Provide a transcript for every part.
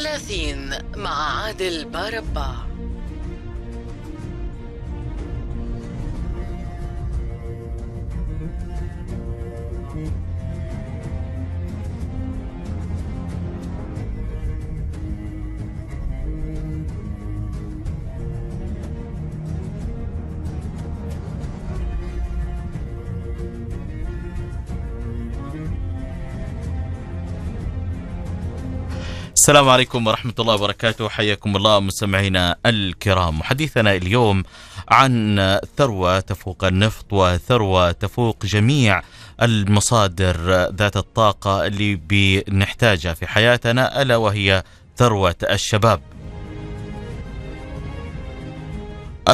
30 مع عادل باربا السلام عليكم ورحمة الله وبركاته حياكم الله مستمعينا الكرام وحديثنا اليوم عن ثروة تفوق النفط وثروة تفوق جميع المصادر ذات الطاقة اللي بنحتاجها في حياتنا ألا وهي ثروة الشباب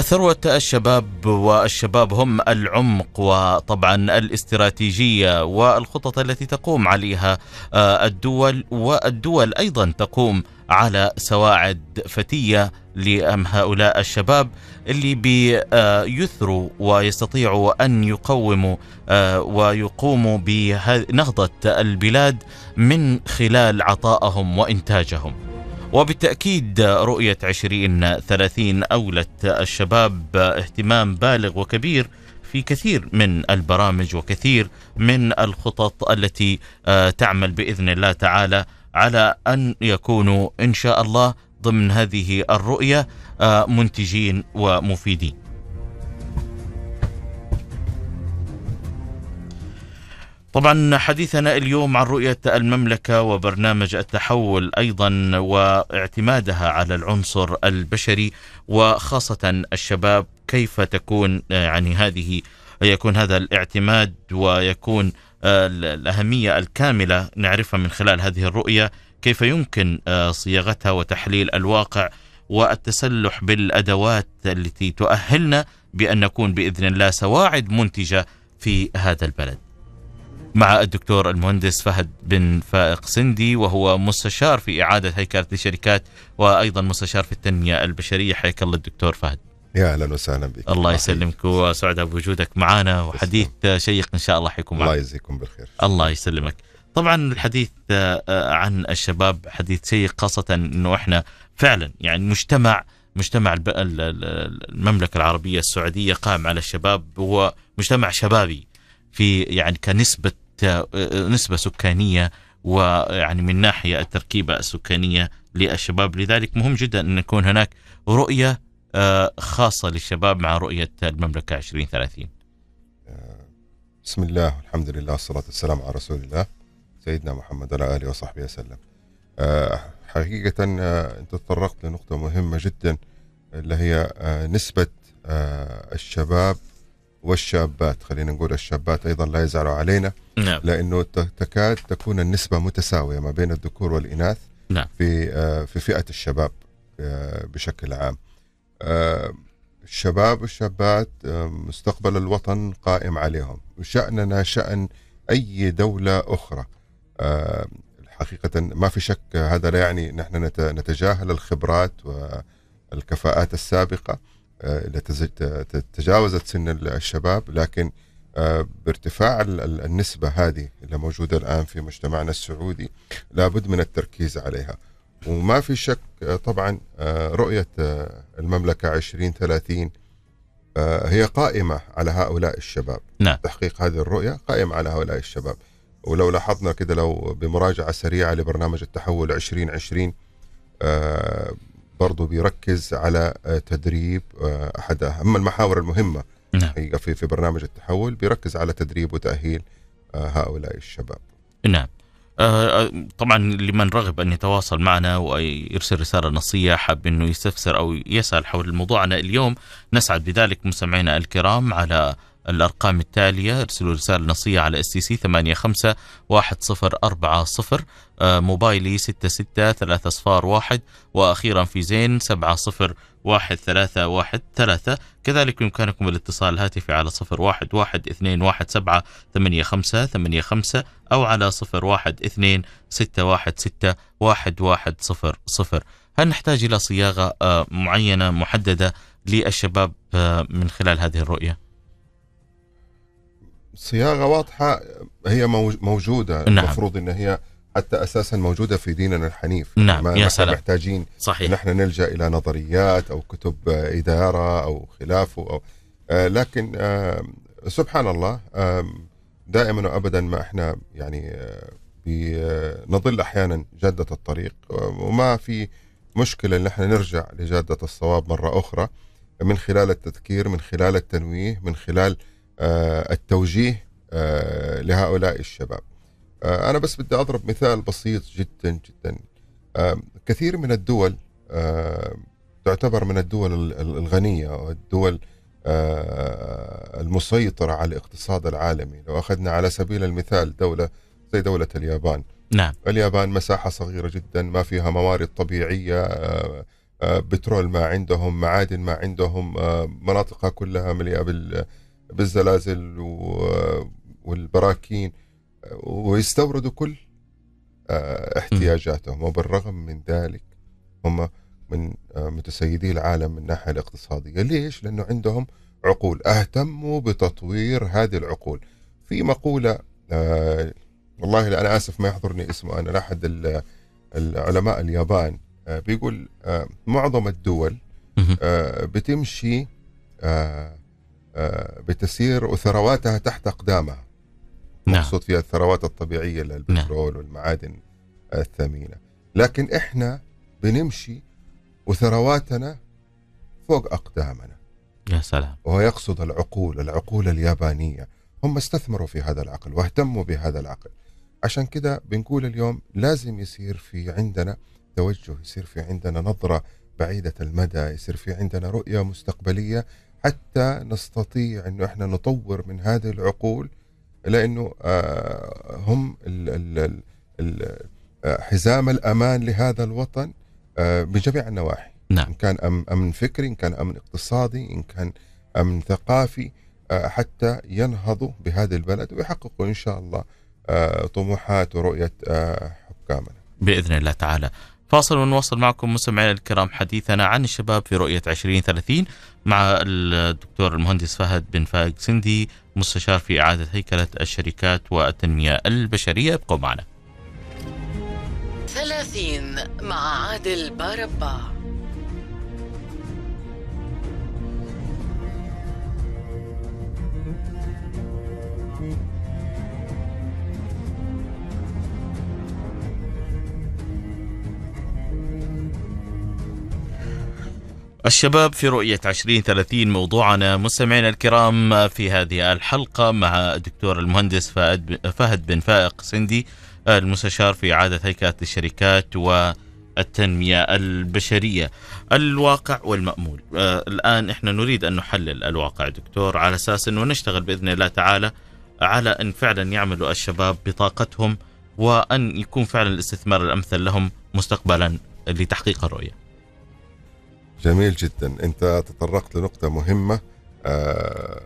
ثروة الشباب والشباب هم العمق وطبعا الاستراتيجية والخطط التي تقوم عليها آه، الدول والدول أيضا تقوم على سواعد فتية لأم هؤلاء الشباب اللي بيثروا آه، ويستطيعوا أن يقوموا آه، ويقوموا بنهضة البلاد من خلال عطائهم وإنتاجهم وبالتأكيد رؤية 2030 أولت الشباب اهتمام بالغ وكبير في كثير من البرامج وكثير من الخطط التي آه، تعمل باذن الله تعالى على ان يكونوا ان شاء الله ضمن هذه الرؤيه آه، منتجين ومفيدين. طبعا حديثنا اليوم عن رؤية المملكة وبرنامج التحول أيضا واعتمادها على العنصر البشري وخاصة الشباب كيف تكون آه، يعني هذه يكون هذا الاعتماد ويكون آه، الأهمية الكاملة نعرفها من خلال هذه الرؤية كيف يمكن آه، صياغتها وتحليل الواقع والتسلح بالأدوات التي تؤهلنا بأن نكون بإذن الله سواعد منتجة في هذا البلد مع الدكتور المهندس فهد بن فائق سندي وهو مستشار في إعادة هيكلة الشركات وأيضا مستشار في التنمية البشرية حياك الله الدكتور فهد يا اهلا وسهلا بك الله يسلمك وسعداء بوجودك معنا وحديث شيق ان شاء الله حيكون معنا الله يجزيكم بالخير الله يسلمك طبعا الحديث آه، عن الشباب حديث شيق خاصه انه احنا فعلا يعني مجتمع مجتمع المملكه العربيه السعوديه قائم على الشباب هو مجتمع شبابي في يعني كنسبه آه، نسبة سكانية ويعني من ناحية التركيبة السكانية للشباب لذلك مهم جدا أن يكون هناك رؤية آه، خاصة للشباب مع رؤية المملكة 2030 آه، بسم الله والحمد لله والصلاة والسلام على رسول الله سيدنا محمد وعلى آله وصحبه وسلم حقيقة أنت تطرقت لنقطة مهمة جدا اللي هي نسبة الشباب والشابات خلينا نقول الشابات أيضا لا يزعلوا علينا نعم. لأنه تكاد تكون النسبة متساوية ما بين الذكور والإناث نعم. في آه، في فئة الشباب آه، بشكل عام آه، الشباب والشابات مستقبل الوطن قائم عليهم شأننا شأن أي دولة أخرى حقيقة ما في شك هذا لا يعني نحن نتجاهل الخبرات والكفاءات السابقة اللي آه، تجاوزت سن الشباب لكن آه، بارتفاع النسبة هذه اللي موجودة الآن في مجتمعنا السعودي لابد من التركيز عليها وما في شك آه، طبعا رؤية المملكة 2030 هي قائمة على هؤلاء الشباب نعم. تحقيق هذه الرؤية قائمة على هؤلاء الشباب ولو لاحظنا كده لو بمراجعة سريعة لبرنامج التحول 2020 برضه بيركز على آه، تدريب آه، احد اهم المحاور المهمه نعم. في في برنامج التحول بيركز على تدريب وتاهيل آه، هؤلاء الشباب نعم طبعا لمن رغب ان يتواصل معنا ويرسل رساله نصيه حاب انه يستفسر او يسال حول الموضوع انا اليوم نسعد بذلك مستمعينا الكرام على الأرقام التالية ارسلوا رسالة نصية على اس تي سي صفر آه، موبايلي واحد وأخيرا في زين ثلاثة كذلك بإمكانكم الاتصال الهاتفي على صفر خمسة أو على صفر صفر هل نحتاج إلى صياغة آه، معينة محددة للشباب آه، من خلال هذه الرؤية؟ صياغه واضحه هي موجوده نعم. المفروض ان هي حتى اساسا موجوده في ديننا الحنيف نعم ما يا سلام. محتاجين صحيح نحن نلجا الى نظريات او كتب اداره او خلافه او آه لكن آه سبحان الله آه دائما وابدا ما احنا يعني آه، بنضل آه، احيانا جاده الطريق آه، وما في مشكله ان احنا نرجع لجاده الصواب مره اخرى من خلال التذكير من خلال التنويه من خلال آه، التوجيه آه، لهؤلاء الشباب آه، أنا بس بدي أضرب مثال بسيط جدا جدا كثير من الدول تعتبر من الدول الغنية والدول المسيطرة على الاقتصاد العالمي لو أخذنا على سبيل المثال دولة زي دولة اليابان نعم اليابان مساحة صغيرة جدا ما فيها موارد طبيعية بترول ما عندهم معادن ما عندهم مناطقها كلها مليئة بال بالزلازل والبراكين ويستوردوا كل آه، احتياجاتهم وبالرغم من ذلك هم من آه، متسيدي العالم من الناحيه الاقتصاديه، ليش؟ لانه عندهم عقول، اهتموا بتطوير هذه العقول. في مقوله آه والله انا اسف ما يحضرني اسمه انا احد العلماء اليابان آه بيقول آه معظم الدول آه بتمشي آه آه، بتسير وثرواتها تحت أقدامها نعم. مقصود فيها الثروات الطبيعية للبترول نعم. والمعادن الثمينة لكن إحنا بنمشي وثرواتنا فوق أقدامنا يا سلام وهو يقصد العقول العقول اليابانية هم استثمروا في هذا العقل واهتموا بهذا العقل عشان كده بنقول اليوم لازم يصير في عندنا توجه يصير في عندنا نظرة بعيدة المدى يصير في عندنا رؤية مستقبلية حتى نستطيع انه احنا نطور من هذه العقول لانه آه، هم آه، حزام الامان لهذا الوطن آه، بجميع النواحي نعم. ان كان امن فكري ان كان امن اقتصادي ان كان امن ثقافي حتى ينهضوا بهذا البلد ويحققوا ان شاء الله طموحات ورؤيه حكامنا باذن الله تعالى فاصل ونواصل معكم مستمعينا الكرام حديثنا عن الشباب في رؤية 2030 مع الدكتور المهندس فهد بن فايق سندي مستشار في إعادة هيكلة الشركات والتنمية البشرية ابقوا معنا 30 مع عادل باربا الشباب في رؤية 2030 موضوعنا مستمعينا الكرام في هذه الحلقة مع الدكتور المهندس فهد بن فائق سندي المستشار في إعادة هيكلة الشركات و التنمية البشرية الواقع والمأمول آه، الآن إحنا نريد أن نحلل الواقع دكتور على أساس أنه نشتغل بإذن الله تعالى على أن فعلا يعملوا الشباب بطاقتهم وأن يكون فعلا الاستثمار الأمثل لهم مستقبلا لتحقيق الرؤية جميل جدا انت تطرقت لنقطه مهمه آه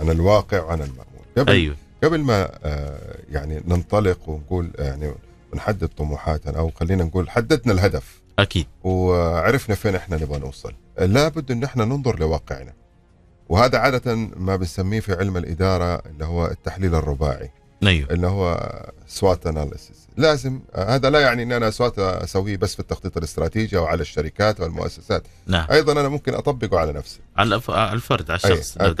عن الواقع وعن المامول قبل أيوه. قبل ما آه يعني ننطلق ونقول يعني ونحدد طموحاتنا او خلينا نقول حددنا الهدف اكيد وعرفنا فين احنا نبغى نوصل لابد ان احنا ننظر لواقعنا وهذا عاده ما بنسميه في علم الاداره اللي هو التحليل الرباعي ايوه اللي هو سوات اناليسيس لازم آه، هذا لا يعني ان انا سوات اسويه بس في التخطيط الاستراتيجي او على الشركات والمؤسسات نعم. ايضا انا ممكن اطبقه على نفسي على آه، الفرد على الشخص آه،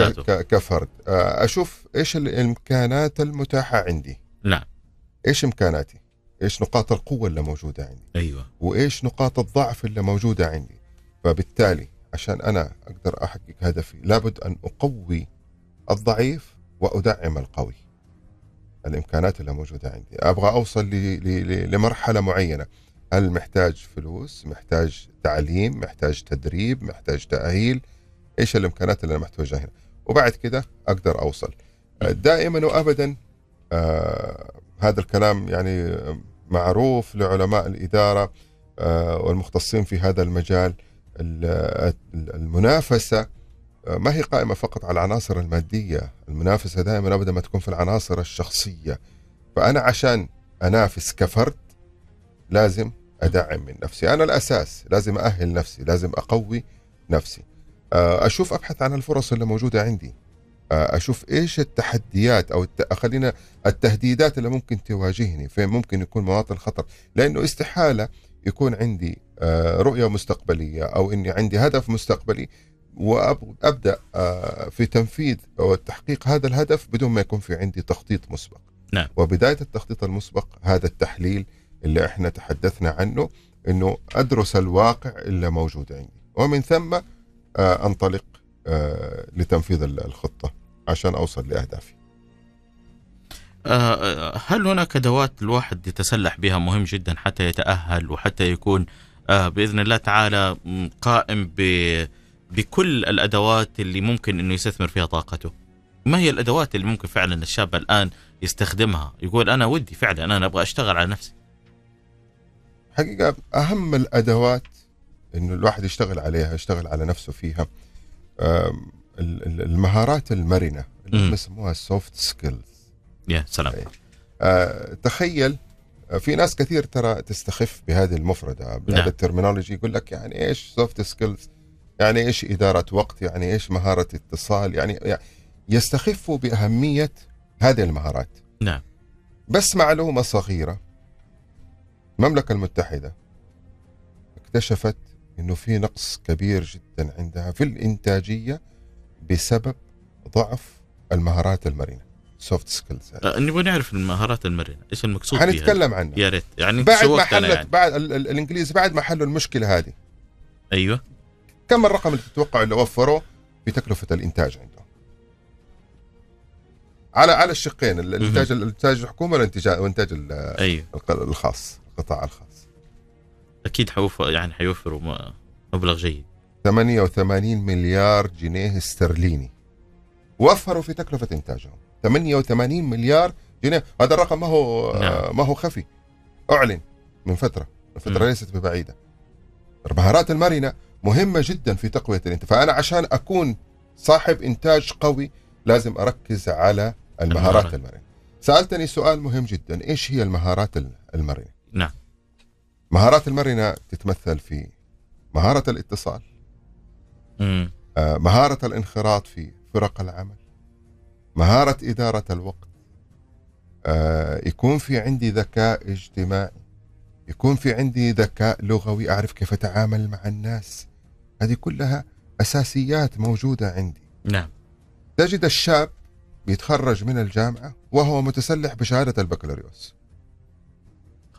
كفرد اشوف ايش الامكانات المتاحه عندي نعم ايش امكاناتي ايش نقاط القوه اللي موجوده عندي ايوه وايش نقاط الضعف اللي موجوده عندي فبالتالي عشان انا اقدر احقق هدفي لابد ان اقوي الضعيف وادعم القوي الامكانات اللي موجوده عندي ابغى اوصل لي لي لمرحله معينه هل محتاج فلوس محتاج تعليم محتاج تدريب محتاج تاهيل ايش الامكانات اللي انا محتاجها هنا وبعد كده اقدر اوصل دائما وابدا آه هذا الكلام يعني معروف لعلماء الاداره آه والمختصين في هذا المجال المنافسه ما هي قائمة فقط على العناصر المادية المنافسة دائما أبدا ما تكون في العناصر الشخصية فأنا عشان أنافس كفرد لازم أدعم من نفسي أنا الأساس لازم أأهل نفسي لازم أقوي نفسي آه، أشوف أبحث عن الفرص اللي موجودة عندي آه، أشوف إيش التحديات أو خلينا التهديدات اللي ممكن تواجهني فين ممكن يكون مواطن خطر لأنه استحالة يكون عندي آه، رؤية مستقبلية أو إني عندي هدف مستقبلي وابدا آه، في تنفيذ او تحقيق هذا الهدف بدون ما يكون في عندي تخطيط مسبق. نعم. وبدايه التخطيط المسبق هذا التحليل اللي احنا تحدثنا عنه انه ادرس الواقع اللي موجود عندي ومن ثم آه، انطلق آه، لتنفيذ الخطه عشان اوصل لاهدافي. هل هناك ادوات الواحد يتسلح بها مهم جدا حتى يتاهل وحتى يكون باذن الله تعالى قائم ب بكل الادوات اللي ممكن انه يستثمر فيها طاقته ما هي الادوات اللي ممكن فعلا الشاب الان يستخدمها يقول انا ودي فعلا انا ابغى اشتغل على نفسي حقيقه اهم الادوات انه الواحد يشتغل عليها يشتغل على نفسه فيها المهارات المرنه اللي يسموها السوفت سكيلز يا سلام طيب. آه، تخيل آه، في ناس كثير ترى تستخف بهذه المفرده بهذا نعم. الترمينولوجي يقول لك يعني ايش سوفت سكيلز يعني ايش اداره وقت يعني ايش مهاره اتصال يعني يستخف باهميه هذه المهارات نعم بس معلومه صغيره المملكه المتحده اكتشفت انه في نقص كبير جدا عندها في الانتاجيه بسبب ضعف المهارات المرنه سوفت سكيلز يعني. آه، نبغى نعرف المهارات المرنه ايش المقصود حنتكلم عنها يا ريت يعني بعد ما حلت يعني. بعد الانجليز بعد ما حلوا المشكله هذه ايوه كم الرقم اللي تتوقع اللي وفره في تكلفه الانتاج عنده على على الشقين الانتاج الانتاج الحكومه والانتاج وانتاج أيوه. الخاص القطاع الخاص اكيد حيوفر يعني حيوفروا مبلغ جيد 88 مليار جنيه استرليني وفروا في تكلفه انتاجهم 88 مليار جنيه هذا الرقم ما هو نعم. ما هو خفي اعلن من فتره من فتره م. ليست ببعيده البهارات المرنه مهمه جدا في تقويه الانتاج فانا عشان اكون صاحب انتاج قوي لازم اركز على المهارات المرنه سالتني سؤال مهم جدا ايش هي المهارات المرنه نعم مهارات المرنه تتمثل في مهاره الاتصال مم. آه مهاره الانخراط في فرق العمل مهاره اداره الوقت آه يكون في عندي ذكاء اجتماعي يكون في عندي ذكاء لغوي اعرف كيف اتعامل مع الناس هذه كلها أساسيات موجودة عندي نعم تجد الشاب بيتخرج من الجامعة وهو متسلح بشهادة البكالوريوس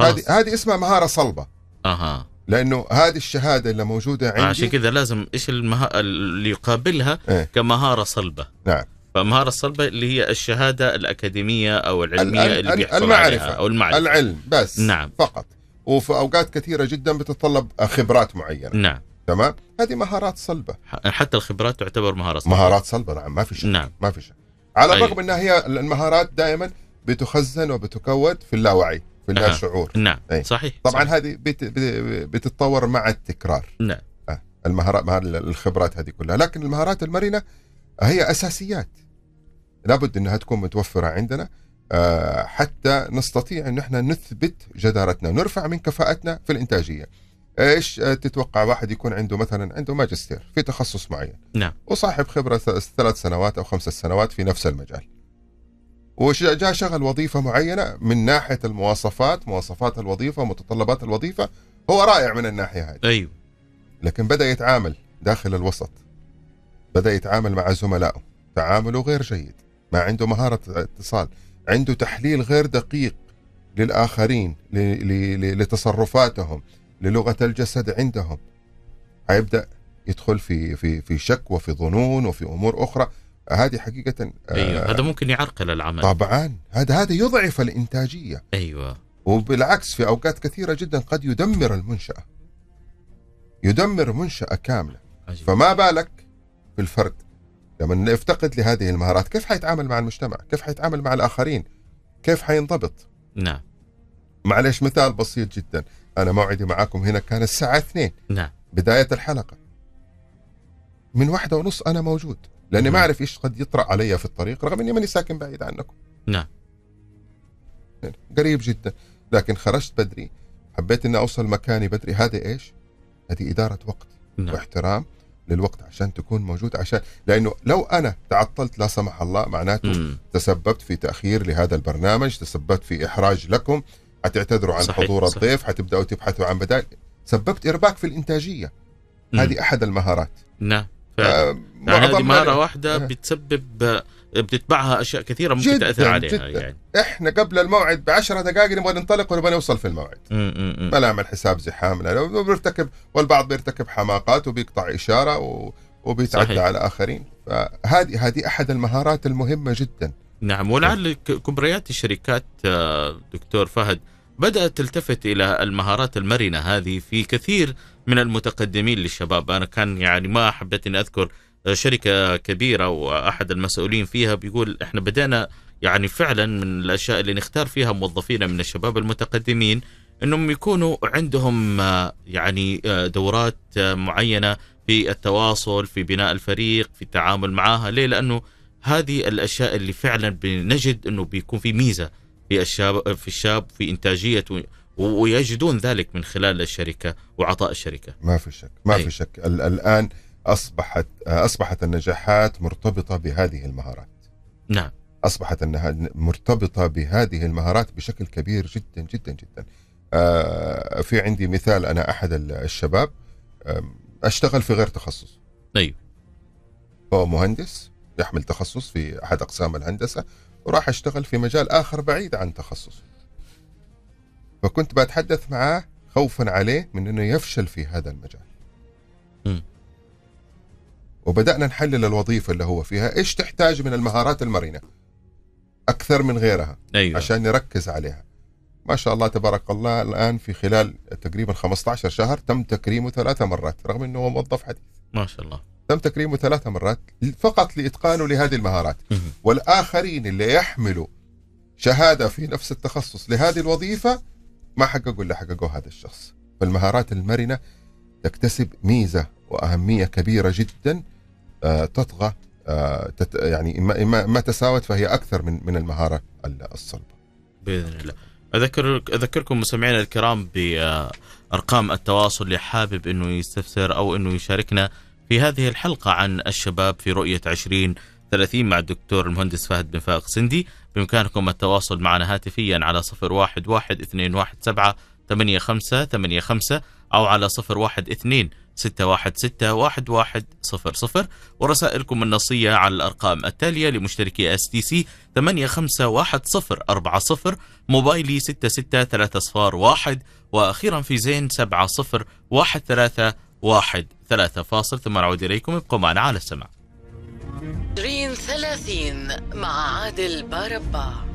هذه هذه اسمها مهارة صلبة أها لانه هذه الشهاده اللي موجوده عندي عشان كذا لازم ايش المها... اللي يقابلها إيه؟ كمهاره صلبه نعم فمهارة الصلبة اللي هي الشهادة الأكاديمية أو العلمية ال اللي بيحصل المعرفة عليها أو المعرفة العلم بس نعم فقط وفي أوقات كثيرة جدا بتتطلب خبرات معينة نعم تمام هذه مهارات صلبه حتى الخبرات تعتبر مهارات صلبة. مهارات صلبه نعم ما في شك نعم. ما في شك على طيب. الرغم انها هي المهارات دائما بتخزن وبتكود في اللاوعي في اللاشعور أه. نعم أي. صحيح طبعا صحيح. هذه بت... بتتطور مع التكرار نعم أه. المهارات مهار الخبرات هذه كلها لكن المهارات المرنه هي اساسيات لابد انها تكون متوفره عندنا أه، حتى نستطيع ان احنا نثبت جدارتنا نرفع من كفاءتنا في الانتاجيه ايش آه، تتوقع واحد يكون عنده مثلا عنده ماجستير في تخصص معين نعم وصاحب خبره ثلاث سنوات او خمسة سنوات في نفس المجال وجاء شغل وظيفه معينه من ناحيه المواصفات مواصفات الوظيفه متطلبات الوظيفه هو رائع من الناحيه هذه ايوه لكن بدا يتعامل داخل الوسط بدا يتعامل مع زملائه تعامله غير جيد ما عنده مهاره اتصال عنده تحليل غير دقيق للاخرين لتصرفاتهم للغه الجسد عندهم هيبدا يدخل في في في شك وفي ظنون وفي امور اخرى هذه حقيقه آه، ايوه هذا ممكن يعرقل العمل طبعا هذا هذا يضعف الانتاجيه ايوه وبالعكس في اوقات كثيره جدا قد يدمر المنشاه يدمر منشاه كامله عجيب. فما بالك بالفرد لما يفتقد لهذه المهارات كيف حيتعامل مع المجتمع كيف حيتعامل مع الاخرين كيف حينضبط نعم معلش مثال بسيط جدا أنا موعدي معاكم هنا كان الساعة 2 نعم بداية الحلقة من واحدة ونص أنا موجود لأني ما نعم. أعرف إيش قد يطرأ علي في الطريق رغم إني ماني ساكن بعيد عنكم نعم قريب جدا لكن خرجت بدري حبيت إني أوصل مكاني بدري هذه إيش؟ هذه إدارة وقت نعم. واحترام للوقت عشان تكون موجود عشان لانه لو انا تعطلت لا سمح الله معناته مم. تسببت في تاخير لهذا البرنامج، تسببت في احراج لكم، حتعتذروا عن صحيح حضور صحيح. الضيف حتبداوا تبحثوا عن بدائل سببت ارباك في الانتاجيه م. هذه احد المهارات نعم آه، ف... يعني هذه مهاره آه. واحده بتسبب بتتبعها اشياء كثيره ممكن جداً تاثر عليها جداً. يعني احنا قبل الموعد ب 10 دقائق نبغى ننطلق ونبغى نوصل في الموعد ما نعمل حساب زحام بيرتكب والبعض بيرتكب حماقات وبيقطع اشاره و... وبيتعدى صحيح. على اخرين فهذه هذه احد المهارات المهمه جدا نعم ولعل كبريات الشركات آه، دكتور فهد بدأت تلتفت إلى المهارات المرنة هذه في كثير من المتقدمين للشباب أنا كان يعني ما حبيت أني أذكر شركة كبيرة وأحد المسؤولين فيها بيقول إحنا بدأنا يعني فعلا من الأشياء اللي نختار فيها موظفين من الشباب المتقدمين أنهم يكونوا عندهم يعني دورات معينة في التواصل في بناء الفريق في التعامل معها ليه لأنه هذه الأشياء اللي فعلا بنجد أنه بيكون في ميزة في الشاب في الشاب في انتاجيه ويجدون ذلك من خلال الشركه وعطاء الشركه. ما في شك، ما أي. في شك، الان اصبحت اصبحت النجاحات مرتبطه بهذه المهارات. نعم. اصبحت انها مرتبطه بهذه المهارات بشكل كبير جدا جدا جدا. آه، في عندي مثال انا احد الشباب اشتغل في غير تخصص. ايوه. هو مهندس يحمل تخصص في احد اقسام الهندسه وراح اشتغل في مجال آخر بعيد عن تخصصه فكنت بتحدث معاه خوفا عليه من أنه يفشل في هذا المجال م. وبدأنا نحلل الوظيفة اللي هو فيها إيش تحتاج من المهارات المرنة أكثر من غيرها أيوة. عشان نركز عليها ما شاء الله تبارك الله الآن في خلال تقريبا 15 شهر تم تكريمه ثلاثة مرات رغم أنه هو موظف حديث ما شاء الله تم تكريمه ثلاث مرات فقط لإتقانه لهذه المهارات والآخرين اللي يحملوا شهادة في نفس التخصص لهذه الوظيفة ما حققوا اللي حققوه هذا الشخص فالمهارات المرنة تكتسب ميزة وأهمية كبيرة جدا آه، تطغى آه، يعني ما تساوت فهي أكثر من من المهارة الصلبة بإذن الله أذكر أذكركم مستمعينا الكرام بأرقام التواصل اللي حابب أنه يستفسر أو أنه يشاركنا في هذه الحلقة عن الشباب في رؤية 2030 مع الدكتور المهندس فهد بن فائق سندي بإمكانكم التواصل معنا هاتفيا على صفر واحد واحد واحد اثنين سبعة ثمانية خمسة ثمانية خمسة أو على صفر واحد واحد اثنين ستة ستة واحد صفر صفر ورسائلكم النصية على الأرقام التالية لمشتركي اس تي سي واحد صفر أربعة صفر موبايلي ثلاثة صفار واحد وأخيرا في زين صفر واحد ثلاثة واحد ثلاثة فاصل ثم نعود إليكم ابقوا معنا على السمع عشرين ثلاثين مع عادل باربا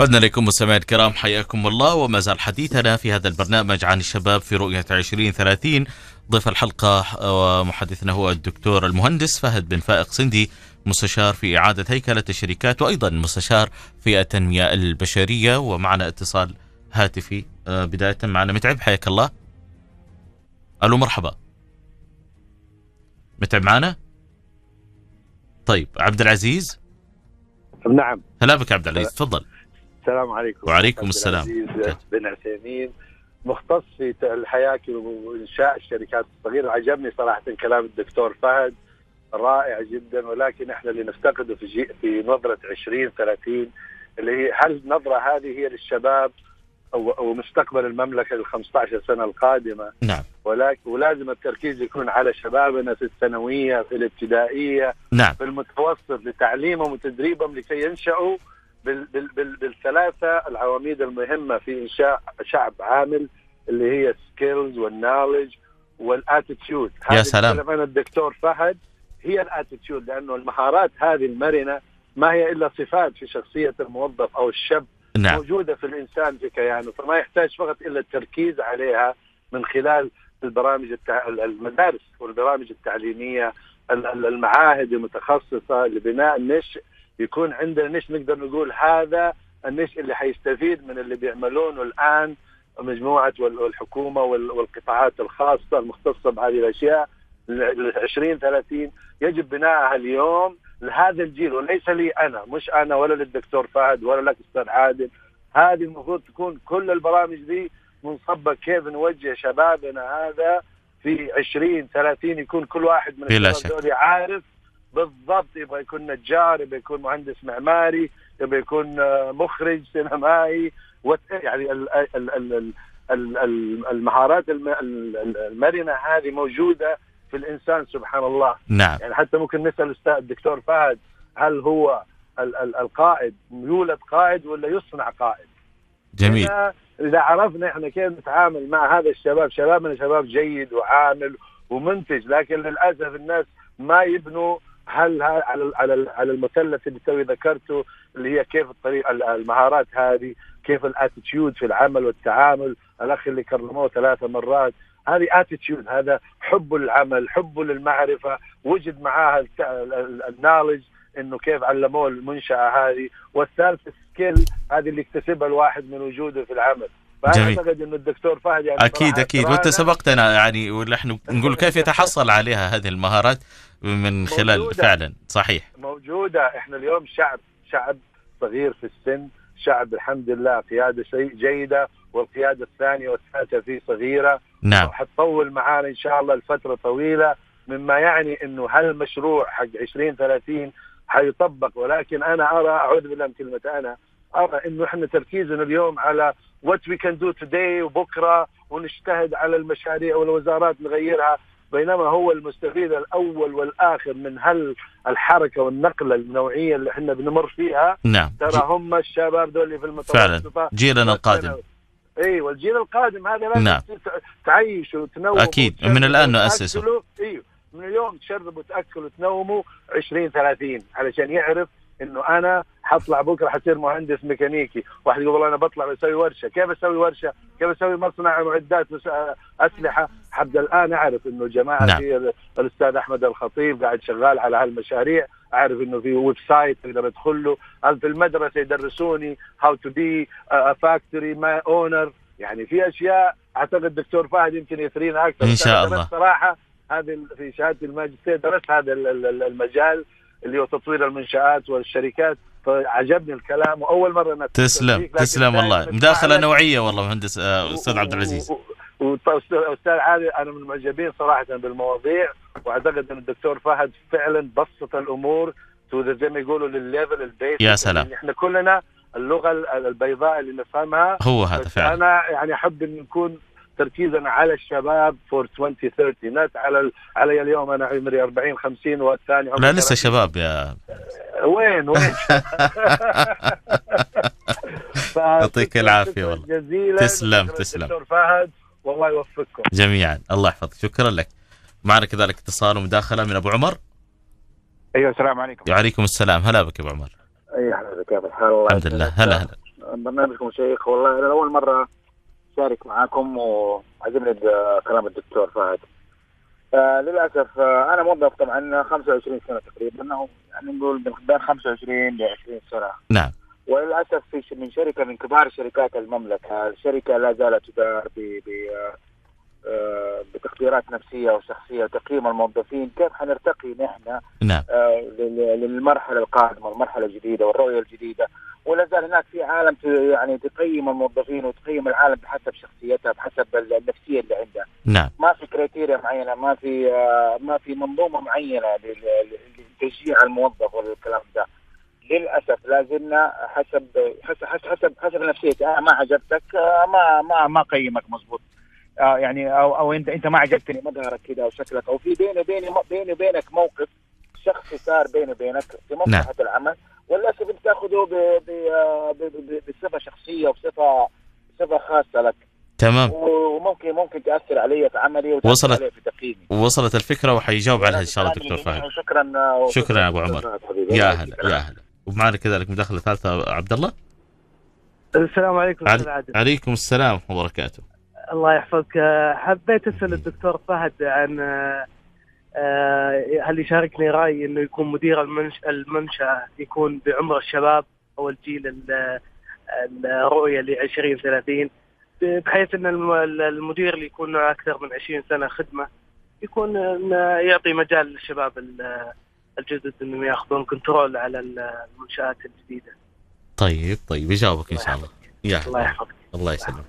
عدنا إليكم مستمعينا الكرام حياكم الله وما زال حديثنا في هذا البرنامج عن الشباب في رؤية 2030 ضيف الحلقة آه، ومحدثنا هو الدكتور المهندس فهد بن فائق سندي مستشار في إعادة هيكلة الشركات وأيضا مستشار في التنمية البشرية ومعنا اتصال هاتفي آه، بداية معنا متعب حياك الله ألو مرحبا متعب معنا طيب عبد العزيز نعم هلا بك عبد العزيز تفضل السلام عليكم وعليكم السلام بن عثيمين مختص في الحياكل وانشاء الشركات الصغيره عجبني صراحه كلام الدكتور فهد رائع جدا ولكن احنا اللي نفتقده في في نظره 20 30 اللي هي هل النظره هذه هي للشباب او او مستقبل المملكه ال 15 سنه القادمه نعم ولكن ولازم التركيز يكون على شبابنا في الثانويه في الابتدائيه نعم في المتوسط لتعليمهم وتدريبهم لكي ينشأوا بال بال بال بالثلاثه العواميد المهمه في انشاء شعب عامل اللي هي السكيلز والنولج والاتيتيود يا سلام انا الدكتور فهد هي الاتيتيود لانه المهارات هذه المرنه ما هي الا صفات في شخصيه الموظف او الشاب نعم. موجوده في الانسان في كيانه فما يحتاج فقط الا التركيز عليها من خلال البرامج التع... المدارس والبرامج التعليميه المعاهد المتخصصه لبناء النش يكون عندنا نشء نقدر نقول هذا النش اللي حيستفيد من اللي بيعملونه الان مجموعه والحكومه والقطاعات الخاصه المختصه بهذه الاشياء 20 30 يجب بنائها اليوم لهذا الجيل وليس لي انا مش انا ولا للدكتور فهد ولا لك استاذ عادل هذه المفروض تكون كل البرامج دي منصبه كيف نوجه شبابنا هذا في 20 30 يكون كل واحد من الشباب عارف بالضبط يبغى يكون نجار يبغى يكون مهندس معماري يبغى يكون آه، مخرج سينمائي يعني المهارات المرنه هذه موجوده في الانسان سبحان الله نعم يعني حتى ممكن نسال الدكتور فهد هل هو ال ال القائد يولد قائد ولا يصنع قائد جميل اذا عرفنا احنا كيف نتعامل مع هذا الشباب شبابنا شباب جيد وعامل ومنتج لكن للاسف الناس ما يبنوا هل على على على المثلث اللي توي ذكرته اللي هي كيف الطريق المهارات هذه كيف الاتيتيود في العمل والتعامل الاخ اللي كرموه ثلاث مرات هذه اتيتيود هذا حبه للعمل حبه للمعرفه وجد معاها النالج انه كيف علموه المنشاه هذه والثالث سكيل هذه اللي اكتسبها الواحد من وجوده في العمل جميل. اعتقد انه الدكتور فهد يعني اكيد اكيد وانت سبقتنا يعني ونحن نقول كيف يتحصل عليها هذه المهارات من خلال موجودة. فعلا صحيح موجوده احنا اليوم شعب شعب صغير في السن شعب الحمد لله قياده جيده والقياده الثانيه والثالثه فيه صغيره نعم حتطول معانا ان شاء الله لفتره طويله مما يعني انه هالمشروع حق 20 30 حيطبق ولكن انا ارى اعوذ بالله من كلمه انا ارى انه احنا تركيزنا اليوم على وات وي كان دو توداي وبكره ونجتهد على المشاريع والوزارات نغيرها بينما هو المستفيد الاول والاخر من هل الحركه والنقله النوعيه اللي احنا بنمر فيها نعم ترى هم الشباب دول في المتوسطه فعلا جيلنا القادم اي والجيل القادم هذا لازم نعم. تعيشه وتنومه اكيد من الان نؤسسه ايوه من اليوم تشربوا وتاكلوا وتنوموا 20 30 علشان يعرف انه انا حطلع بكره حصير مهندس ميكانيكي، واحد يقول والله انا بطلع بسوي ورشه، كيف اسوي ورشه؟ كيف اسوي مصنع معدات اسلحه؟ حتى الان اعرف انه جماعه نعم. في الاستاذ احمد الخطيب قاعد شغال على هالمشاريع، اعرف انه في ويب سايت اقدر ادخل له، في المدرسه يدرسوني هاو تو بي فاكتوري ما اونر، يعني في اشياء اعتقد الدكتور فهد يمكن يثرينا اكثر ان شاء الله صراحه هذه في شهاده الماجستير درست هذا المجال اللي هو تطوير المنشآت والشركات فعجبني الكلام واول مره انا تسلم تسلم والله مداخله نوعيه والله مهندس آه، استاذ عبد العزيز استاذ عادل انا من المعجبين صراحه بالمواضيع واعتقد ان الدكتور فهد فعلا بسط الامور تو زي ما يقولوا للليفل البيت يا سلام يعني احنا كلنا اللغه البيضاء اللي نفهمها هو هذا فعلا انا يعني احب ان نكون تركيزا على الشباب فور 2030 نت على علي اليوم انا عمري 40 50 والثاني عمري لا لسه شباب يا وين وين يعطيك العافيه والله تسلم تسلم دكتور فهد والله يوفقكم جميعا الله يحفظك شكرا لك معنا كذلك اتصال ومداخله من ابو عمر ايوه السلام عليكم وعليكم السلام هلا بك يا ابو عمر اي هلا بك كيف الحال الحمد لله هلا هلا برنامجكم شيخ والله انا اول مره اشارك معاكم وعزمني كلام الدكتور فهد آه للاسف آه انا موظف طبعا 25 سنه تقريبا او يعني نقول من بين 25 ل 20 سنه نعم وللاسف في من شركه من كبار شركات المملكه، الشركه لا زالت تدار ب آه، بتقديرات نفسيه وشخصيه وتقييم الموظفين كيف حنرتقي نحن نعم. آه، للمرحله القادمه والمرحله الجديده والرؤيه الجديده ولا زال هناك في عالم يعني تقيم الموظفين وتقيم العالم بحسب شخصيتها بحسب النفسيه اللي عندها نعم. ما في كريتيريا معينه ما في آه، ما في منظومه معينه لتشجيع الموظف ولا الكلام ده للاسف لا زلنا حسب حسب حسب حسب, حسب نفسيتي انا ما عجبتك ما ما ما قيمك مضبوط آه يعني او او انت انت ما عجبتني مظهرك كذا او شكلك او في بيني وبيني بيني وبينك موقف شخصي صار بيني وبينك في نعم. مصلحه العمل وللاسف انت تاخذه آه، بصفه شخصيه وبصفه صفه خاصه لك تمام وممكن ممكن تاثر علي في عملي وتاثر وصلت علي في تقييمي وصلت الفكره وحيجاوب عليها ان شاء الله دكتور فهد شكرا آه، شكرا يا ابو عمر يا هلا يا هلا ومعنا كذلك مداخله ثالثه عبد الله السلام عليكم استاذ عادل عليكم السلام ورحمه الله وبركاته الله يحفظك حبيت اسال الدكتور فهد عن آه، هل يشاركني راي انه يكون مدير المنشاه يكون بعمر الشباب او الجيل الرؤيه ل 30 بحيث ان المدير اللي يكون اكثر من 20 سنه خدمه يكون يعطي مجال للشباب الجدد انهم ياخذون كنترول على المنشات الجديده. طيب طيب يجاوبك ان شاء الله. الله يحفظك. الله يسلمك.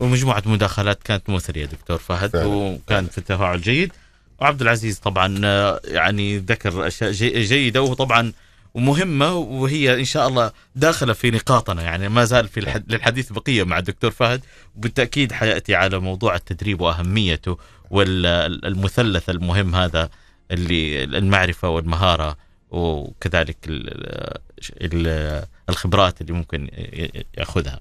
ومجموعه مداخلات كانت مثريه دكتور فهد فعلا. وكان في تفاعل جيد وعبد العزيز طبعا آه، يعني ذكر اشياء جي جيده وطبعا ومهمه وهي ان شاء الله داخله في نقاطنا يعني ما زال في الحد للحديث بقيه مع الدكتور فهد وبالتاكيد حياتي على موضوع التدريب واهميته والمثلث المهم هذا اللي المعرفه والمهاره وكذلك الخبرات اللي ممكن ياخذها.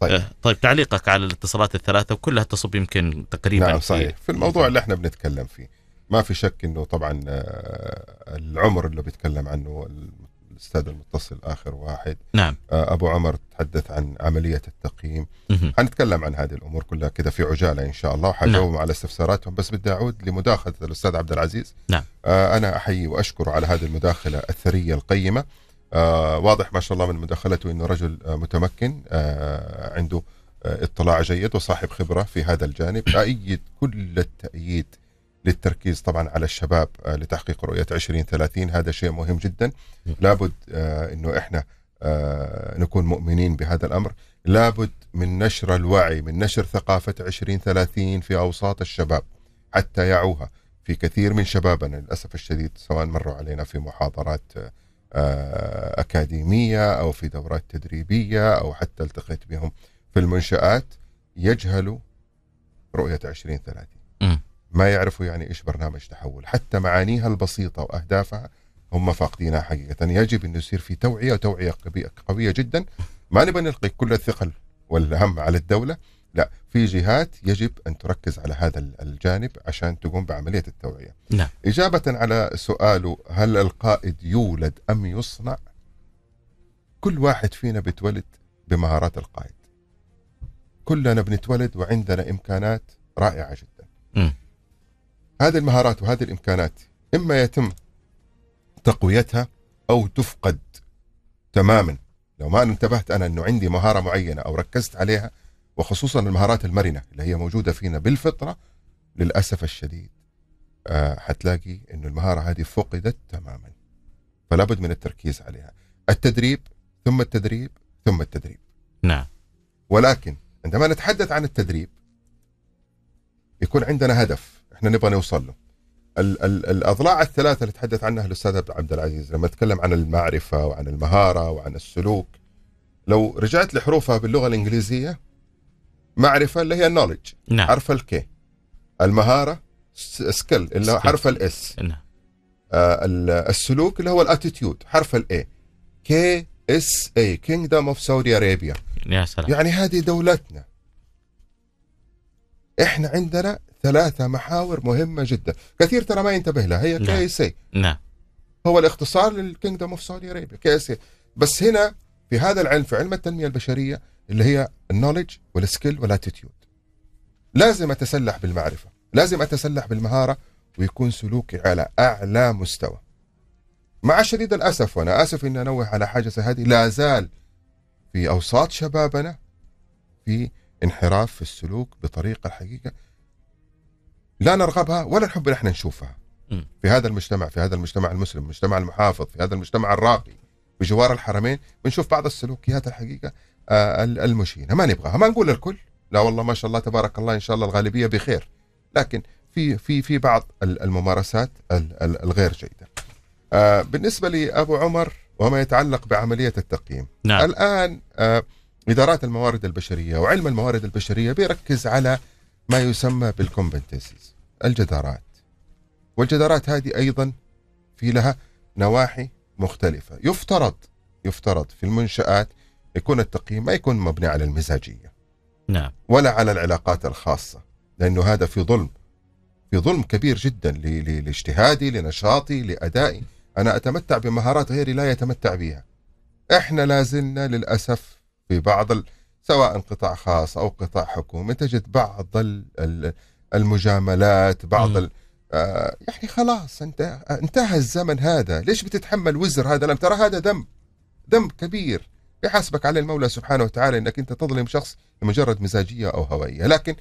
طيب إيه، طيب تعليقك على الاتصالات الثلاثه وكلها تصب يمكن تقريبا نعم صحيح إيه. في الموضوع اللي احنا بنتكلم فيه ما في شك انه طبعا آه، العمر اللي بيتكلم عنه الاستاذ المتصل اخر واحد نعم آه، ابو عمر تحدث عن عمليه التقييم مه. حنتكلم عن هذه الامور كلها كذا في عجاله ان شاء الله وحجاوب نعم. على استفساراتهم بس بدي اعود لمداخله الاستاذ عبد العزيز نعم آه، انا احيي واشكر على هذه المداخله الثريه القيمه آه واضح ما شاء الله من مداخلته انه رجل آه متمكن آه عنده آه اطلاع جيد وصاحب خبره في هذا الجانب ايد كل التاييد للتركيز طبعا على الشباب آه لتحقيق رؤيه 2030 هذا شيء مهم جدا لابد آه انه احنا آه نكون مؤمنين بهذا الامر لابد من نشر الوعي من نشر ثقافه 2030 في اوساط الشباب حتى يعوها في كثير من شبابنا للاسف الشديد سواء مروا علينا في محاضرات آه آه، أكاديمية أو في دورات تدريبية أو حتى التقيت بهم في المنشآت يجهلوا رؤية 2030 ما يعرفوا يعني إيش برنامج تحول حتى معانيها البسيطة وأهدافها هم فاقدينها حقيقة يجب أن يصير في توعية وتوعية قوية جدا ما نبغى نلقي كل الثقل والهم على الدولة لا في جهات يجب أن تركز على هذا الجانب عشان تقوم بعملية التوعية نعم. إجابة على سؤاله هل القائد يولد أم يصنع كل واحد فينا بيتولد بمهارات القائد كلنا بنتولد وعندنا إمكانات رائعة جدا م. هذه المهارات وهذه الإمكانات إما يتم تقويتها أو تفقد تماما لو ما انتبهت أنا أنه عندي مهارة معينة أو ركزت عليها وخصوصا المهارات المرنه اللي هي موجوده فينا بالفطره للاسف الشديد حتلاقي آه، انه المهاره هذه فقدت تماما فلا بد من التركيز عليها التدريب ثم التدريب ثم التدريب نعم ولكن عندما نتحدث عن التدريب يكون عندنا هدف احنا نبغى نوصل له ال ال الاضلاع الثلاثه اللي تحدث عنها الاستاذ عبد العزيز لما تكلم عن المعرفه وعن المهاره وعن السلوك لو رجعت لحروفها باللغه الانجليزيه معرفه اللي هي النولج نعم. حرف الكي المهاره سكيل اللي هو حرف الاس نعم. آه السلوك اللي هو الاتيتيود حرف الاي كي اس اي كينجدوم اوف سعودي ارابيا يا سلام يعني هذه دولتنا احنا عندنا ثلاثة محاور مهمة جدا كثير ترى ما ينتبه لها هي كي اس اي نعم هو الاختصار للكينجدوم اوف سعودي ارابيا كي اس اي بس هنا في هذا العلم في علم التنمية البشرية اللي هي النولج والسكيل والاتيتيود لازم اتسلح بالمعرفه لازم اتسلح بالمهاره ويكون سلوكي على اعلى مستوى مع شديد الاسف وانا اسف اني انوه على حاجه زي هذه لا زال في اوساط شبابنا في انحراف في السلوك بطريقه الحقيقه لا نرغبها ولا نحب ان احنا نشوفها في هذا المجتمع في هذا المجتمع المسلم المجتمع المحافظ في هذا المجتمع الراقي بجوار الحرمين بنشوف بعض السلوكيات الحقيقه آه، المشينه ما نبغاها ما نقول الكل لا والله ما شاء الله تبارك الله ان شاء الله الغالبيه بخير لكن في في في بعض الممارسات الغير جيده آه، بالنسبه لابو عمر وما يتعلق بعمليه التقييم نعم. الان آه، ادارات الموارد البشريه وعلم الموارد البشريه بيركز على ما يسمى بالكومبتنسز الجدارات والجدارات هذه ايضا في لها نواحي مختلفه يفترض يفترض في المنشات يكون التقييم ما يكون مبني على المزاجية نعم ولا على العلاقات الخاصة لأنه هذا في ظلم في ظلم كبير جدا لاجتهادي لنشاطي لأدائي أنا أتمتع بمهارات غيري لا يتمتع بها إحنا لازلنا للأسف في بعض ال... سواء قطاع خاص أو قطاع حكومي تجد بعض ال... المجاملات بعض ال... آه يعني خلاص انت انتهى الزمن هذا ليش بتتحمل وزر هذا لم ترى هذا دم دم كبير يحاسبك عليه المولى سبحانه وتعالى انك انت تظلم شخص لمجرد مزاجيه او هوائيه لكن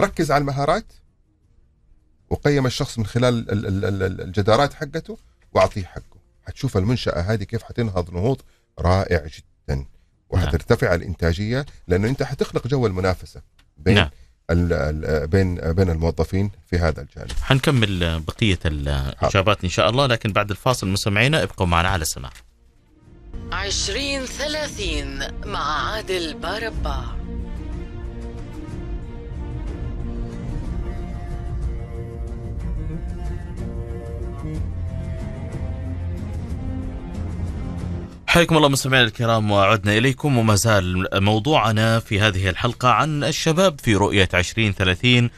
ركز على المهارات وقيم الشخص من خلال الجدارات حقته واعطيه حقه حتشوف المنشاه هذه كيف حتنهض نهوض رائع جدا نعم. وحترتفع الانتاجيه لانه انت حتخلق جو المنافسه بين نعم. بين بين الموظفين في هذا الجانب. حنكمل بقيه الاجابات ان شاء الله لكن بعد الفاصل مستمعينا ابقوا معنا على السماع. عشرين ثلاثين مع عادل باربا حياكم الله مستمعينا الكرام وعدنا اليكم وما زال موضوعنا في هذه الحلقه عن الشباب في رؤيه 2030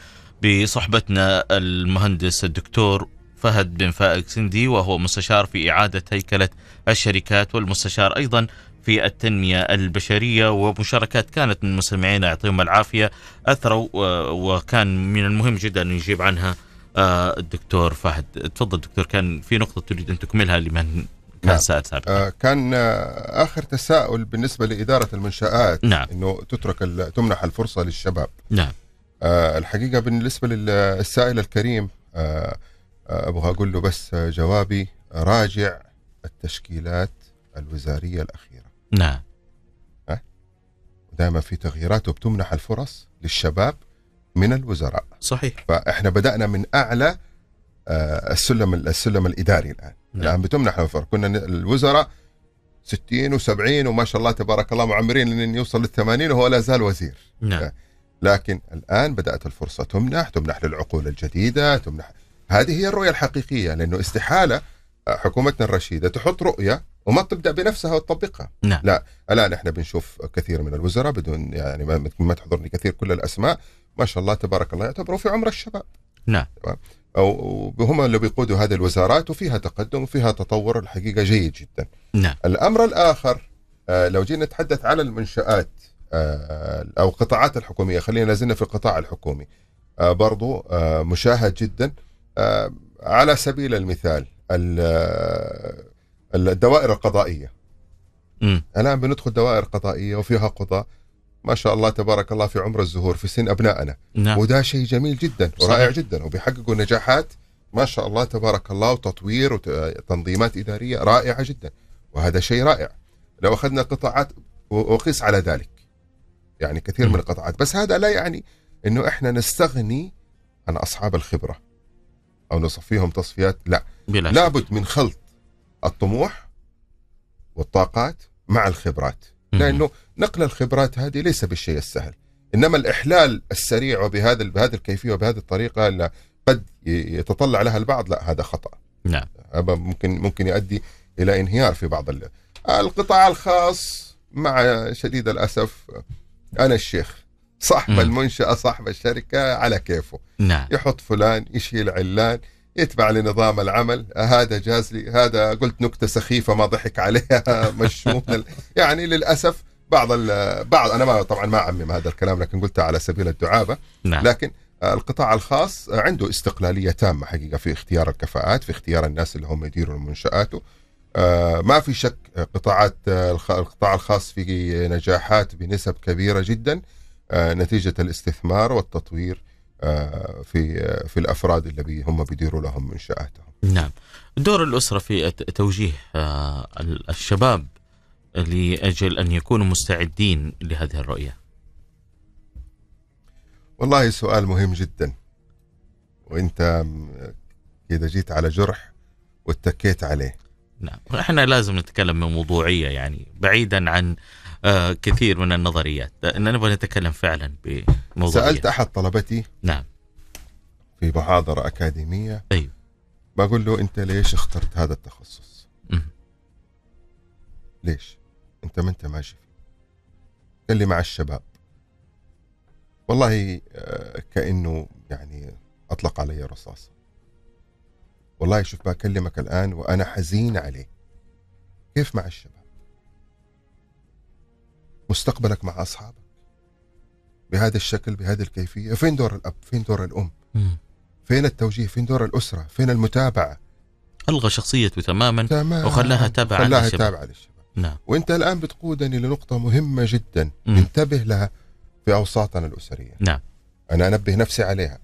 بصحبتنا المهندس الدكتور فهد بن فائق سندي وهو مستشار في إعادة هيكلة الشركات والمستشار أيضا في التنمية البشرية ومشاركات كانت من المستمعين يعطيهم العافية أثروا وكان من المهم جدا أن يجيب عنها آه، الدكتور فهد تفضل دكتور كان في نقطة تريد أن تكملها لمن كان نعم. سأل سابقا آه، كان آه، آخر تساؤل بالنسبة لإدارة المنشآت نعم. أنه تترك تمنح الفرصة للشباب نعم الحقيقة بالنسبة للسائل الكريم ابغى اقول له بس جوابي راجع التشكيلات الوزاريه الاخيره نعم أه؟ دائما في تغييرات وبتمنح الفرص للشباب من الوزراء صحيح فاحنا بدانا من اعلى آه، السلم السلم الاداري الان نعم. الان بتمنح الفرص كنا الوزراء 60 و70 وما شاء الله تبارك الله معمرين لين يوصل لل 80 وهو لا زال وزير نعم. لكن الان بدات الفرصه تمنح تمنح للعقول الجديده تمنح هذه هي الرؤية الحقيقية لأنه استحالة آه، حكومتنا الرشيدة تحط رؤية وما تبدأ بنفسها وتطبقها نعم. لا الآن احنا بنشوف كثير من الوزراء بدون يعني ما, ما تحضرني كثير كل الأسماء ما شاء الله تبارك الله يعتبروا في عمر الشباب نعم أو هم اللي بيقودوا هذه الوزارات وفيها تقدم وفيها تطور الحقيقة جيد جدا نعم. الأمر الآخر آه، لو جينا نتحدث على المنشآت آه، أو القطاعات الحكومية خلينا لازلنا في القطاع الحكومي برضو مشاهد جدا آه، على سبيل المثال آه، الدوائر القضائيه م. الان بندخل دوائر قضائيه وفيها قضاء ما شاء الله تبارك الله في عمر الزهور في سن ابنائنا نعم. وده شيء جميل جدا ورائع جدا وبيحققوا نجاحات ما شاء الله تبارك الله وتطوير وتنظيمات آه، اداريه رائعه جدا وهذا شيء رائع لو اخذنا قطاعات وقيس على ذلك يعني كثير م. من القطاعات بس هذا لا يعني انه احنا نستغني عن اصحاب الخبره او نصفيهم تصفيات لا بلا لابد من خلط الطموح والطاقات مع الخبرات لانه نقل الخبرات هذه ليس بالشيء السهل انما الاحلال السريع وبهذا بهذه الكيفيه وبهذه الطريقه لا قد يتطلع لها البعض لا هذا خطا نعم ممكن ممكن يؤدي الى انهيار في بعض القطاع الخاص مع شديد الاسف انا الشيخ صاحب مم. المنشأة صاحب الشركة على كيفه نعم. يحط فلان يشيل علان يتبع لنظام العمل هذا جاز لي هذا قلت نكتة سخيفة ما ضحك عليها مشموم يعني للأسف بعض بعض انا ما طبعا ما اعمم هذا الكلام لكن قلته على سبيل الدعابه نعم. لكن القطاع الخاص عنده استقلاليه تامه حقيقه في اختيار الكفاءات في اختيار الناس اللي هم يديروا منشاته آه، ما في شك قطاعات القطاع الخاص في نجاحات بنسب كبيره جدا آه، نتيجه الاستثمار والتطوير آه، في آه، في الافراد اللي هم بيديروا لهم منشاتهم. نعم. دور الاسره في توجيه الشباب لاجل ان يكونوا مستعدين لهذه الرؤيه. والله سؤال مهم جدا. وانت اذا جيت على جرح واتكيت عليه. نعم، احنا لازم نتكلم بموضوعيه يعني بعيدا عن آه، كثير من النظريات لأن نبغى نتكلم فعلا بموضوع سألت أحد طلبتي نعم في محاضرة أكاديمية أيوه بقول له أنت ليش اخترت هذا التخصص م- ليش أنت ما أنت ماشي فيه قال لي مع الشباب والله آه، كأنه يعني أطلق علي رصاصة والله شوف بكلمك الآن وأنا حزين عليه كيف مع الشباب مستقبلك مع اصحابك بهذا الشكل بهذه الكيفيه فين دور الاب فين دور الام فين التوجيه فين دور الاسره فين المتابعه الغى شخصيته تماما, تماما وخلاها تابعه خلاها تابعه للشباب نعم وانت الان بتقودني لنقطه مهمه جدا مم. انتبه لها في اوساطنا الاسريه نعم انا انبه نفسي عليها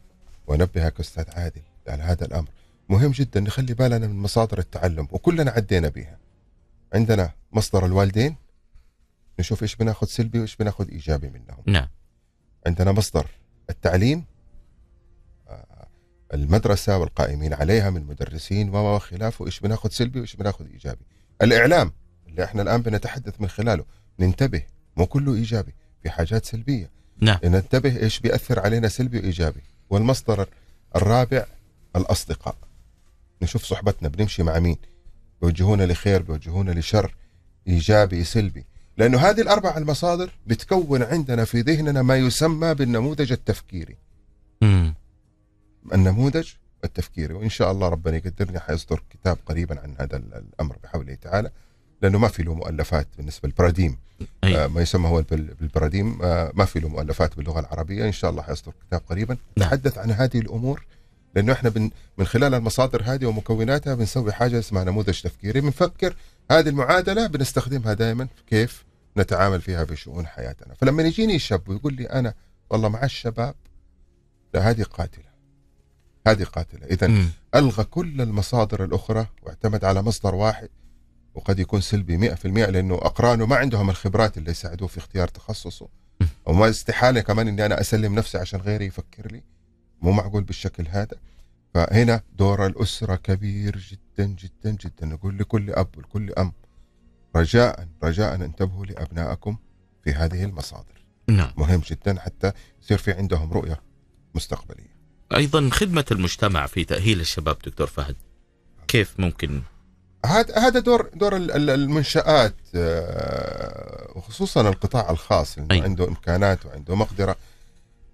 وانبهك استاذ عادل على هذا الامر مهم جدا نخلي بالنا من مصادر التعلم وكلنا عدينا بها عندنا مصدر الوالدين نشوف ايش بناخذ سلبي وايش بناخذ ايجابي منهم نعم عندنا مصدر التعليم آه، المدرسة والقائمين عليها من مدرسين وما وخلافه إيش بناخذ سلبي وإيش بناخذ إيجابي الإعلام اللي إحنا الآن بنتحدث من خلاله ننتبه مو كله إيجابي في حاجات سلبية نعم ننتبه إيش بيأثر علينا سلبي وإيجابي والمصدر الرابع الأصدقاء نشوف صحبتنا بنمشي مع مين بيوجهونا لخير بيوجهونا لشر إيجابي سلبي لأنه هذه الأربع المصادر بتكون عندنا في ذهننا ما يسمى بالنموذج التفكيري مم. النموذج التفكيري وإن شاء الله ربنا يقدرني حيصدر كتاب قريبا عن هذا الأمر بحوله تعالى لأنه ما في له مؤلفات بالنسبة للبراديم آه ما يسمى هو بالبراديم آه ما في له مؤلفات باللغة العربية إن شاء الله حيصدر كتاب قريبا نعم. نتحدث عن هذه الأمور لانه احنا بن من خلال المصادر هذه ومكوناتها بنسوي حاجه اسمها نموذج تفكيري بنفكر هذه المعادله بنستخدمها دائما في كيف نتعامل فيها في شؤون حياتنا فلما يجيني شاب ويقول لي انا والله مع الشباب لا هذه قاتله هذه قاتله اذا الغى كل المصادر الاخرى واعتمد على مصدر واحد وقد يكون سلبي 100% لانه اقرانه ما عندهم الخبرات اللي يساعدوه في اختيار تخصصه وما استحاله كمان اني انا اسلم نفسي عشان غيري يفكر لي مو معقول بالشكل هذا فهنا دور الأسرة كبير جدا جدا جدا نقول لكل أب ولكل أم رجاء رجاء انتبهوا لأبنائكم في هذه المصادر نعم. مهم جدا حتى يصير في عندهم رؤية مستقبلية أيضا خدمة المجتمع في تأهيل الشباب دكتور فهد كيف ممكن هذا هذا دور دور المنشآت وخصوصا آه، القطاع الخاص اللي عنده إمكانات وعنده مقدرة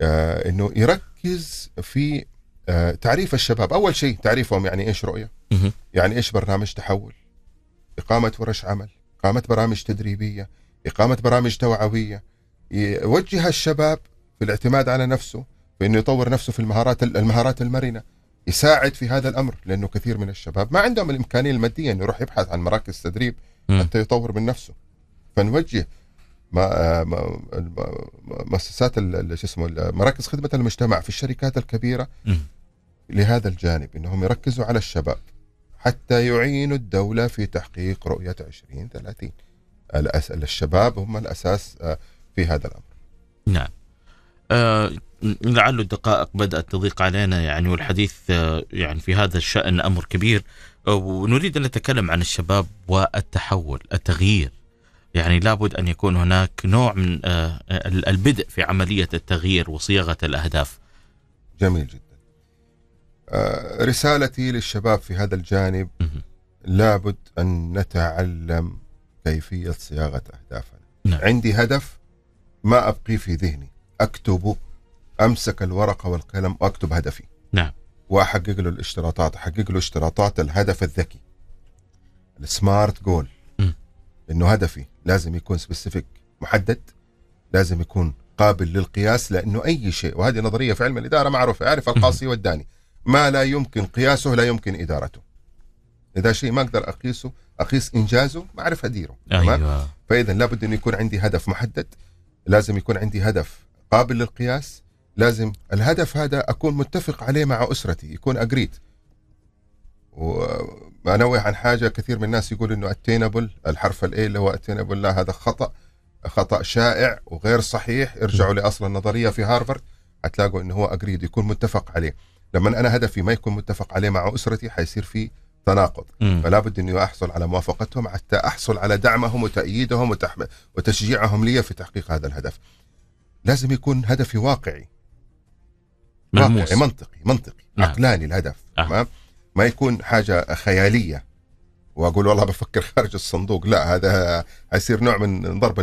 آه، انه يركز في آه، تعريف الشباب أول شيء تعريفهم يعني إيش رؤية يعني إيش برنامج تحول إقامة ورش عمل إقامة برامج تدريبية إقامة برامج توعوية يوجه الشباب في الاعتماد على نفسه في انه يطور نفسه في المهارات المهارات المرنة يساعد في هذا الأمر لأنه كثير من الشباب ما عندهم الإمكانية المادية أنه يروح يبحث عن مراكز تدريب حتى يطور من نفسه فنوجه آه، مؤسسات شو اسمه مراكز خدمه المجتمع في الشركات الكبيره لهذا الجانب انهم يركزوا على الشباب حتى يعينوا الدوله في تحقيق رؤيه 2030 الشباب هم الاساس آه، في هذا الامر. نعم. آه، لعل الدقائق بدات تضيق علينا يعني والحديث آه، يعني في هذا الشان امر كبير ونريد ان نتكلم عن الشباب والتحول، التغيير. يعني لابد ان يكون هناك نوع من البدء في عمليه التغيير وصياغه الاهداف. جميل جدا. آه، رسالتي للشباب في هذا الجانب لابد أن نتعلم كيفية صياغة أهدافنا نعم. عندي هدف ما أبقي في ذهني أكتبه أمسك الورقة والقلم وأكتب هدفي نعم وأحقق له الاشتراطات أحقق له اشتراطات الهدف الذكي السمارت جول انه هدفي لازم يكون سبيسيفيك محدد لازم يكون قابل للقياس لانه اي شيء وهذه نظريه في علم الاداره معروفه اعرف القاصي والداني ما لا يمكن قياسه لا يمكن إدارته إذا شيء ما أقدر أقيسه أقيس إنجازه ما أعرف أديره أيوة. تمام فإذا لابد أن يكون عندي هدف محدد لازم يكون عندي هدف قابل للقياس لازم الهدف هذا أكون متفق عليه مع أسرتي يكون أجريد وانوه عن حاجه كثير من الناس يقول انه اتينبل الحرف الاي اللي هو اتينبل لا هذا خطا خطا شائع وغير صحيح ارجعوا لاصل النظريه في هارفارد هتلاقوا انه هو اجريد يكون متفق عليه لما انا هدفي ما يكون متفق عليه مع اسرتي حيصير في تناقض مم. فلا بد اني احصل على موافقتهم حتى احصل على دعمهم وتاييدهم وتشجيعهم لي في تحقيق هذا الهدف لازم يكون هدفي واقعي ملموس. واقعي منطقي منطقي نعم. عقلاني الهدف نعم. تمام آه. ما يكون حاجه خياليه واقول والله بفكر خارج الصندوق لا هذا حيصير نوع من ضرب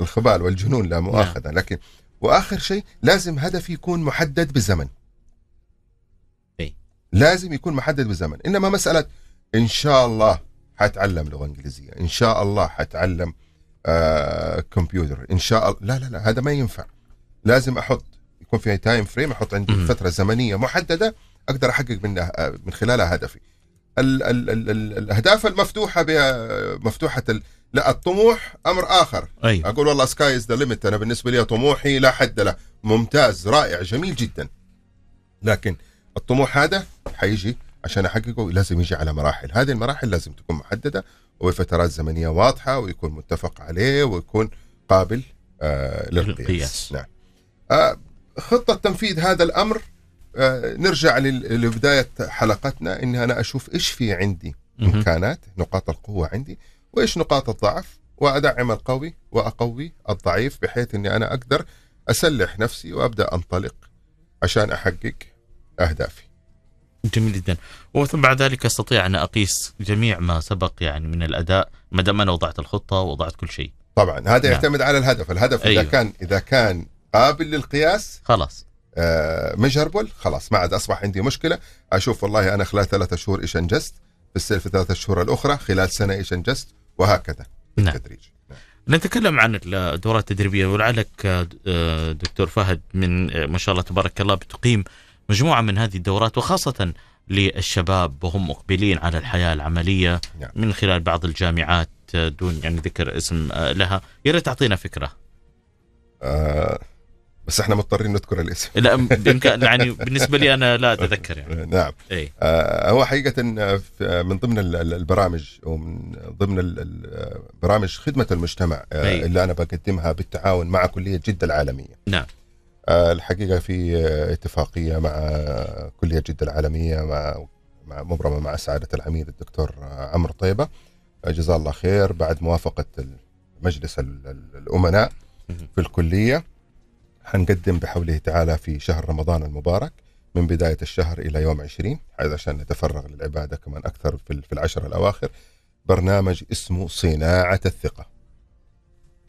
الخبال والجنون لا مؤاخذه نعم. لكن واخر شيء لازم هدفي يكون محدد بالزمن لازم يكون محدد بالزمن انما مساله ان شاء الله حتعلم لغه انجليزيه ان شاء الله حتعلم آه كمبيوتر ان شاء الله لا لا لا هذا ما ينفع لازم احط يكون في تايم فريم احط عندي فتره زمنيه محدده اقدر احقق منها آه، من خلالها هدفي ال- ال- ال- ال- الاهداف المفتوحه بها مفتوحه ال- لا الطموح امر اخر أيوة. اقول والله سكاي از ذا ليميت انا بالنسبه لي طموحي لا حد له ممتاز رائع جميل جدا لكن الطموح هذا حيجي عشان احققه لازم يجي على مراحل هذه المراحل لازم تكون محدده وفترات زمنيه واضحه ويكون متفق عليه ويكون قابل آه للقياس نعم آه خطه تنفيذ هذا الامر آه نرجع لبدايه حلقتنا اني انا اشوف ايش في عندي امكانات نقاط القوه عندي وايش نقاط الضعف وادعم القوي واقوي الضعيف بحيث اني انا اقدر اسلح نفسي وابدا انطلق عشان احقق اهدافي جميل جدا وثم بعد ذلك استطيع ان اقيس جميع ما سبق يعني من الاداء ما دام انا وضعت الخطه ووضعت كل شيء طبعا هذا نعم. يعتمد على الهدف الهدف أيوه. اذا كان اذا كان قابل للقياس خلاص آه مجربل خلاص ما عاد اصبح عندي مشكله اشوف والله انا خلال ثلاثة شهور ايش انجزت في السلف ثلاثة شهور الاخرى خلال سنه ايش انجزت وهكذا نعم. بالتدريج نعم. نتكلم عن الدورات التدريبيه ولعلك آه، دكتور فهد من آه، ما شاء الله تبارك الله بتقيم مجموعه من هذه الدورات وخاصه للشباب وهم مقبلين على الحياه العمليه نعم. من خلال بعض الجامعات آه، دون يعني ذكر اسم آه، لها يا ريت تعطينا فكره آه بس احنا مضطرين نذكر الاسم لا بامكان يعني بالنسبه لي انا لا اتذكر يعني نعم آه هو حقيقه آه، من ضمن البرامج ومن ضمن برامج خدمه المجتمع اللي انا بقدمها بالتعاون مع كليه جده العالميه نعم آه، الحقيقه في آه، اتفاقيه مع كليه جده العالميه مع مع مبرمه مع سعاده العميد الدكتور آه، عمرو طيبه جزاه الله خير بعد موافقه مجلس الامناء في الكليه حنقدم بحوله تعالى في شهر رمضان المبارك من بدايه الشهر الى يوم 20 عشان نتفرغ للعباده كمان اكثر في العشر الاواخر برنامج اسمه صناعه الثقه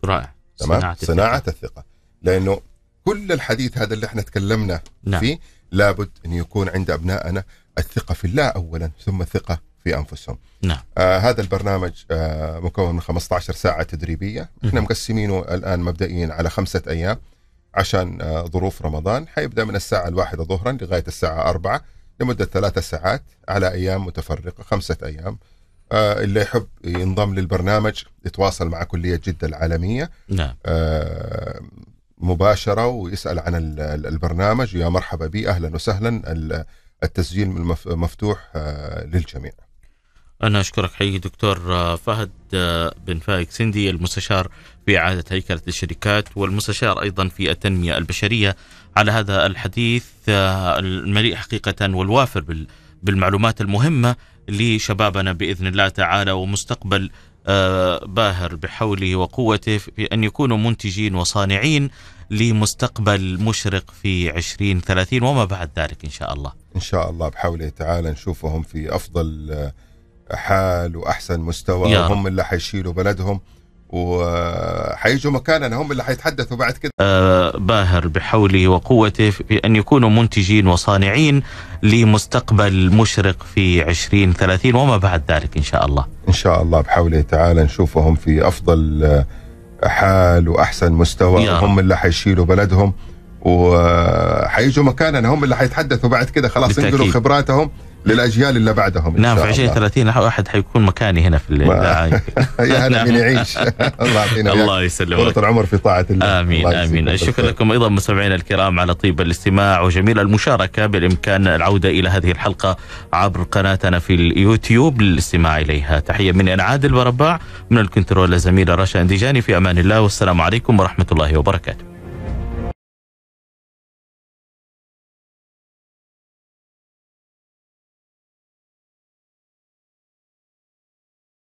رائع تمام صناعه الثقه, صناعة الثقة. لانه كل الحديث هذا اللي احنا تكلمنا نعم. فيه لابد ان يكون عند ابنائنا الثقه في الله اولا ثم الثقه في انفسهم. نعم. آه هذا البرنامج آه مكون من 15 ساعه تدريبيه، احنا مقسمينه الان مبدئيا على خمسه ايام عشان آه ظروف رمضان، حيبدا من الساعه الواحده ظهرا لغايه الساعه أربعة لمده ثلاثة ساعات على ايام متفرقه خمسه ايام. آه اللي يحب ينضم للبرنامج يتواصل مع كليه جده العالميه. نعم. آه مباشره ويسال عن البرنامج يا مرحبا بي اهلا وسهلا التسجيل مفتوح آه، للجميع. أنا أشكرك حقيقي دكتور آه، فهد آه، بن فايق سندي المستشار في إعادة هيكلة الشركات والمستشار أيضا في التنمية البشرية على هذا الحديث المليء حقيقة والوافر بالمعلومات المهمة لشبابنا بإذن الله تعالى ومستقبل باهر بحوله وقوته في أن يكونوا منتجين وصانعين لمستقبل مشرق في عشرين ثلاثين وما بعد ذلك إن شاء الله إن شاء الله بحوله تعالى نشوفهم في أفضل حال وأحسن مستوى هم اللي حيشيلوا بلدهم وحيجوا مكاننا هم اللي حيتحدثوا بعد كده آه باهر بحوله وقوته في أن يكونوا منتجين وصانعين لمستقبل مشرق في ثلاثين وما بعد ذلك إن شاء الله إن شاء الله بحوله تعالى نشوفهم في أفضل آه، حال وأحسن مستوى هم اللي حيشيلوا بلدهم وحيجوا مكاننا هم اللي حيتحدثوا بعد كده خلاص ينقلوا خبراتهم للاجيال اللي بعدهم نعم في 2030 واحد حيكون مكاني هنا في الاذاعه يا هلا من يعيش الله يعطينا الله يسلمك طول العمر في طاعه الله امين الله امين شكرا لكم ايضا مستمعينا الكرام على طيب الاستماع وجميل المشاركه بالامكان العوده الى هذه الحلقه عبر قناتنا في اليوتيوب للاستماع اليها تحيه مني انا عادل برباع من الكنترول زميل رشا انديجاني في امان الله والسلام عليكم ورحمه الله وبركاته